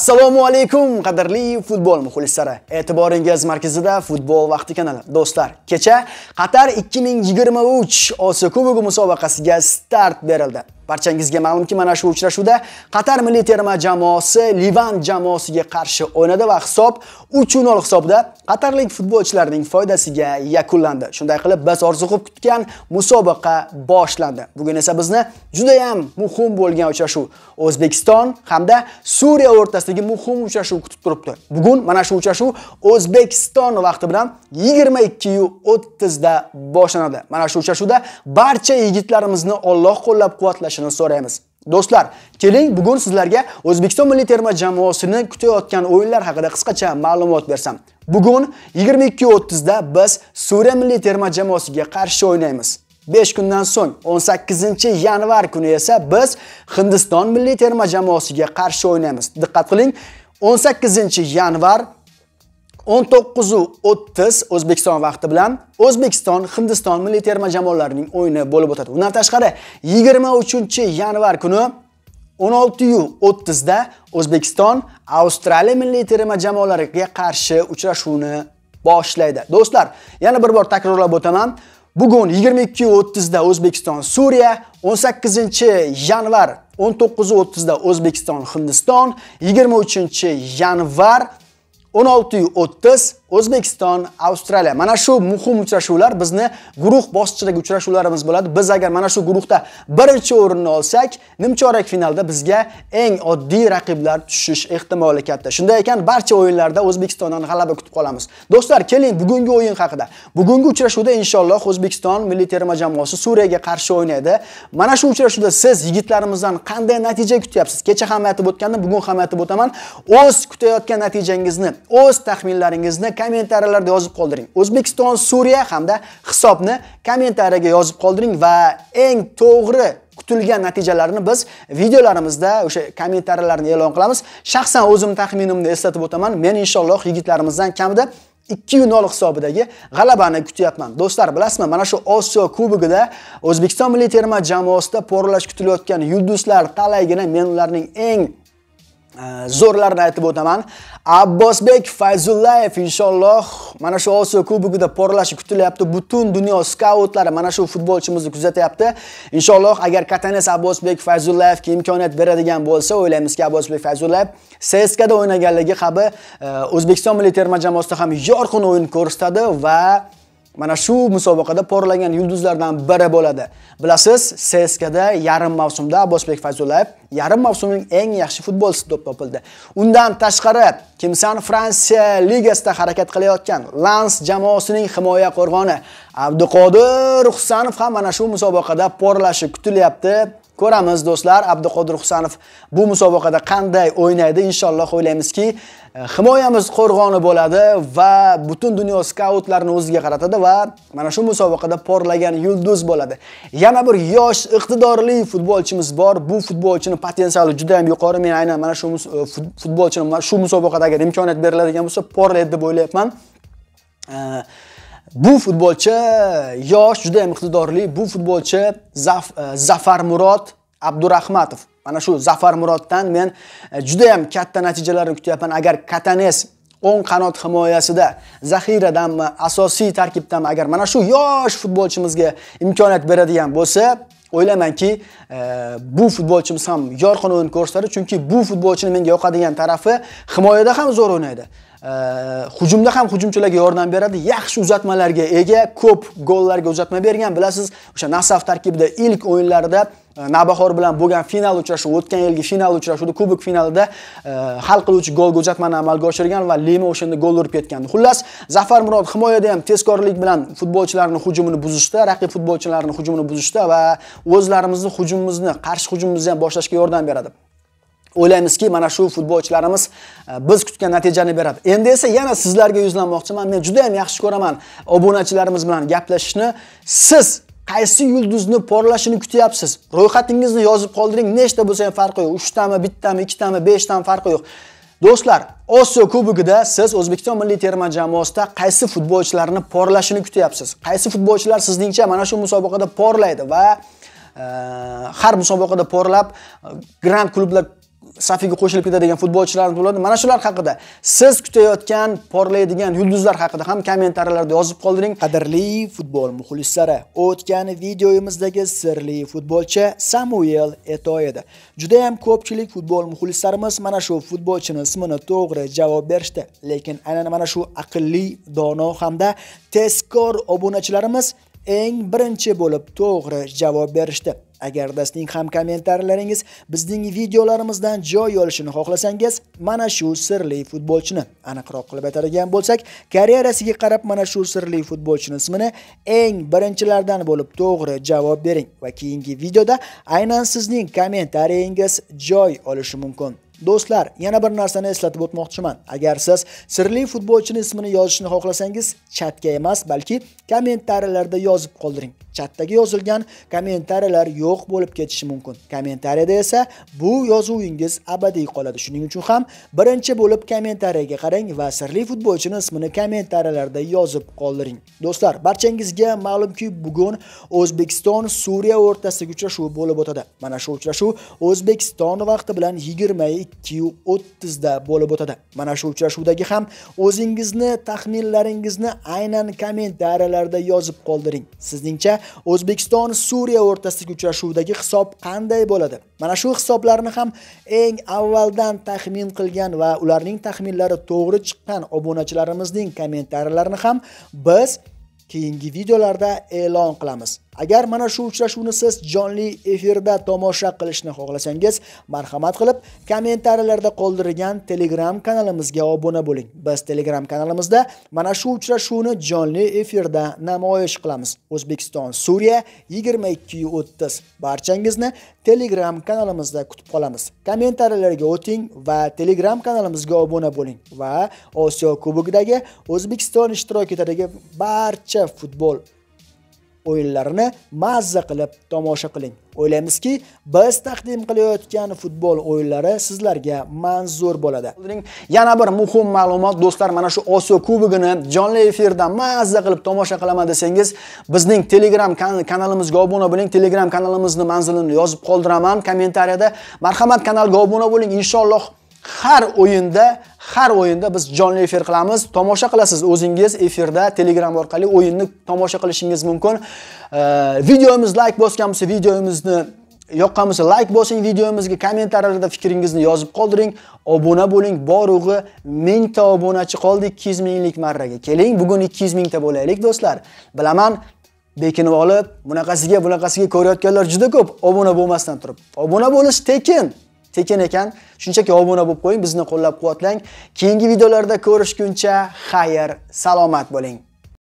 Assalomu alaykum qadrli futbol muxlislari. E'tiboringiz markazida Futbol vaqti kanali. Do'stlar, kecha Qatar 2023 Osiyo Kubogi musobaqasiga start berildi. Barchangizga ma'lumki, mana shu uchrashuvda Qatar milliy terma jamoasi Livan jamoasiga qarshi o'ynadi va hisob 3:0 0 hisobda qatarlik futbolchilarning foydasiga yakunlandi. Shunday qilib biz orzu qilib kutgan musobaqa boshlandi. Bugun esa bizni juda ham muhim bo'lgan uchrashuv O'zbekiston hamda Suriya o'rtasidagi muhim uchrashuv kutib turibdi. Bugun mana shu uchrashuv O'zbekiston vaqti bilan 22:30 da boshlanadi. Mana shu uchrashuvda barcha yigitlarimizni Alloh qo'llab-quvvatlashi bo'lishini so'raymiz. Do'stlar, keling bugun sizlarga O'zbekiston milliy terma jamoasini kutayotgan o'yinlar haqida qisqacha ma'lumot bersam. Bugun 22:30 da biz Suriya milliy terma jamoasiga qarshi o'ynaymiz. 5 kundan so'ng 18 yanvar kuni esa biz Hindiston milliy terma jamoasiga qarshi o'ynaymiz. Diqqat qiling, 18 yanvar 19:30 o'zbekiston vaqti bilan o'zbekiston hindiston milliy terma jamoalarining o'yini bo'lib o'tadi undan tashqari 23 yanvar kuni 16:30 da o'zbekiston avstraliya milliy terma jamoalariga qarshi uchrashuvni boshlaydi do'stlar yana bir bor takrorlab o'taman bugun 22:30 da o'zbekiston suriya 18 yanvar 19:30 da o'zbekiston hindiston 23 yanvar 16'yı 30 O'zbekiston, Avstraliya. Mana shu muhim uchrashuvlar bizni guruh bosqichidagi uchrashuvlarimiz bo'ladi. Biz agar mana shu guruhda birinchi o'rinni olsak, nimchorak finalda bizga eng oddiy raqiblar tushish ehtimoli katta. Shunday ekan, barcha o'yinlarda O'zbekistondan g'alaba kutib qolamiz. Do'stlar, keling bugungi o'yin haqida. Bugungi uchrashuvda inshaalloh O'zbekiston milliy terma jamoasi Suriyaga qarshi o'ynaydi. Mana shu uchrashuvda siz yigitlarimizdan qanday natija kutyapsiz? Kecha ham aytib o'tgandim, bugun ham aytib o'taman. O'z kutayotgan natijangizni, o'z taxminlaringizni kommentariyalarda yozib qoldiring o'zbekiston suriya hamda hisobni kommentariyaga yozib qoldiring va eng to'g'ri kutilgan natijalarni biz videolarimizda o'sha kommentariyalarni e'lon qilamiz shaxsan o'zim taxminimni eslatib o'taman men inshaalloh yigitlarimizdan kamida ikki yu nol hisobidagi g'alabani kutyapman do'stlar bilasizmi mana shu osiyo kubogida o'zbekiston milliy terma jamoasida porlash kutilayotgan yulduzlar talaygina men ularning eng zo'rlarni aytib o'taman abbosbek fayzullayev inshaalloh mana shu osiyo kubogida porlashi kutilyapti butun dunyo skautlari mana shu futbolchimizni kuzatyapti inshaalloh agar katanes abbosbek fayzullayevga imkoniyat beradigan bo'lsa o'ylaymizki abbosbek fayzullayev sskda o'ynaganligi kabi e, o'zbekiston milliy terma jamoasida ham yorqin o'yin ko'rsatadi va mana shu musobaqada porlagan yulduzlardan biri bo'ladi. Bilasiz, sskda yarim mavsumda Abbosbek Fayzullayev yarim mavsumning eng yaxshi futbolchisi deb topildi. Undan tashqari, Kimsan Fransiya ligasida harakat qilayotgan Lans jamoasining himoya qo'rg'oni Abduqodir Husanov ham mana shu musobaqada porlashi kutilyapti. ko'ramiz do'stlar abduqodir husanov bu musobaqada qanday o'ynaydi inshaalloh o'ylaymizki e, himoyamiz qo'rg'oni bo'ladi va butun dunyo skautlarini o'ziga qaratadi va mana shu musobaqada porlagan yulduz bo'ladi yana bir yosh iqtidorli futbolchimiz bor bu futbolchini potensiali juda ham yuqori men aynan mana shu e, futbolchini shu musobaqada agar imkoniyat beriladigan bo'lsa porlaydi deb o'ylayapman e, bu futbolchi yosh juda ham iqtidorli bu futbolchi Zaf, e, murod abdurahmatov mana shu zafar muroddan men e, juda ham katta natijalarni kutyapman agar katanes o'ng qanot himoyasida zaxiradanmi asosiy tarkibdanmi agar mana shu yosh futbolchimizga imkoniyat beradigan bo'lsa o'ylaymanki e, bu futbolchimiz ham yorqin o'yin ko'rsatadi chunki bu futbolchini menga yoqadigan tarafi himoyada ham zo'r o'ynaydi hujumda ham hujumchilarga yordam beradi yaxshi uzatmalarga ega ko'p gollarga uzatma bergan bilasiz o'sha nasaf tarkibida ilk o'yinlarida navbahor bilan bo'lgan final uchrashuvi o'tgan yilgi final uchrashuvida kubok finalida hal qiluvchi golga uzatmani amalga oshirgan va lima o'shanda gol urib ketgandi xullas zafar murod himoyada ham tezkorlik bilan futbolchilarni hujumini buzishda raqib futbolchilarini hujumini buzishda va o'zlarimizni hujumimizni qarshi hujumimizni ham boshlashga yordam beradi o'ylaymizki mana shu futbolchilarimiz e, biz kutgan natijani beradi endi esa yana sizlarga yuzlanmoqchiman men juda yam yaxshi ko'raman obunachilarimiz bilan gaplashishni siz qaysi yulduzni porlashini kutyapsiz ro'yxatingizni yozib qoldiring nechta bo'lsa ham farqi yo'q uchtami bittami ikkitami beshtami farqi yo'q do'stlar osiyo kubogida siz o'zbekiston milliy terma jamoasida qaysi futbolchilarni porlashini kutyapsiz qaysi futbolchilar sizningcha mana shu musobaqada porlaydi va e, har musobaqada porlab e, grand klublar safiga qo'shilib ketadigan futbolchilarimiz bo'ladi. Mana shular haqida siz kutayotgan porlaydigan yulduzlar haqida ham kommentariyalarda yozib qoldiring. Qadrli futbol muxlislari, o'tgan videoyimizdagi sirli futbolchi Samuel Eto edi. Juda ham ko'pchilik futbol muxlislarimiz mana shu futbolchining ismini to'g'ri javob berishdi, lekin aynan mana shu aqlli, dono hamda tezkor obunachilarimiz eng birinchi bo'lib to'g'ri javob berishdi. Agarda sizning ham kommentarlaringiz bizning videolarimizdan joy olishini xohlasangiz, mana shu sirli futbolchini aniqroq qilib aytadigan bo'lsak, karyerasiga qarab mana shu sirli futbolchini ismini eng birinchilardan bo'lib to'g'ri javob bering va keyingi videoda aynan sizning kommentaringiz joy olishi mumkin. Do'stlar, yana bir narsani eslatib o'tmoqchiman. Agar siz sirli futbolchini ismini yozishni xohlasangiz, chatga emas, balki kommentariyalarda yozib qoldiring. Chatdagi yozilgan kommentariyalar yo'q bo'lib ketishi mumkin. Kommentariyada esa bu yozuvingiz abadiy qoladi. Shuning uchun ham birinchi bo'lib kommentariyaga qarang va sirli futbolchini ismini kommentariyalarda yozib qoldiring. Do'stlar, barchangizga ma'lumki, bugun O'zbekiston Suriya o'rtasidagi uchrashuv bo'lib o'tadi. Mana shu uchrashuv O'zbekiston vaqti bilan 20 ikkiyu o'ttizda bo'lib o'tadi mana shu uchrashuvdagi ham o'zingizni taxminlaringizni aynan kommentariyalarda yozib qoldiring sizningcha o'zbekiston suriya o'rtasidagi uchrashuvdagi hisob qanday bo'ladi mana shu hisoblarni ham eng avvaldan taxmin qilgan va ularning taxminlari to'g'ri chiqqan obunachilarimizning kommentariyalarini ham biz keyingi videolarda e'lon qilamiz Agar mana shu uchrashuvni siz jonli efirda tomosha qilishni xohlasangiz, marhamat qilib kommentariyalarda qoldirilgan Telegram kanalimizga obuna bo'ling. Biz Telegram kanalimizda mana shu uchrashuvni jonli efirda namoyish qilamiz. O'zbekiston Suriya 22:30. Barchangizni Telegram kanalimizda kutib qolamiz. Kommentariyalarga o'ting va Telegram kanalimizga obuna bo'ling va Osiyo Kubogidagi O'zbekiston ishtirok etadigan barcha futbol o'yinlarini mazza qilib tomosha qiling. O'ylaymizki, biz taqdim qilayotgan futbol o'yinlari sizlarga manzur bo'ladi. Yana bir muhim ma'lumot do'stlar, mana shu Osiyo Kubogini jonli efirda mazza qilib tomosha qilaman desangiz, bizning Telegram kan kanalimizga obuna bo'ling. Telegram kanalimizni manzilini yozib qoldiraman kommentariyada. Marhamat kanalga obuna bo'ling. Inshaalloh har o'yinda har o'yinda biz jonli efir qilamiz tomosha qilasiz o'zingiz efirda telegram orqali o'yinni tomosha qilishingiz mumkin videomiz layk bosgan bo'lsa videomizni yoqqan bo'lsa layk bosing videomizga kommentariyalarda fikringizni yozib qoldiring obuna bo'ling borug'i mingta obunachi qoldi ikki yuz minglik marraga keling bugun ikki yuz mingta bo'laylik do'stlar bilaman bekinib olib bunaqasiga bunaqasiga ko'rayotganlar juda ko'p obuna bo'lmasdan turib obuna bo'lish tekin tekin ekan shunchaki obuna bo'lib qo'ying bizni qo'llab quvvatlang keyingi videolarda ko'rishguncha xayr salomat bo'ling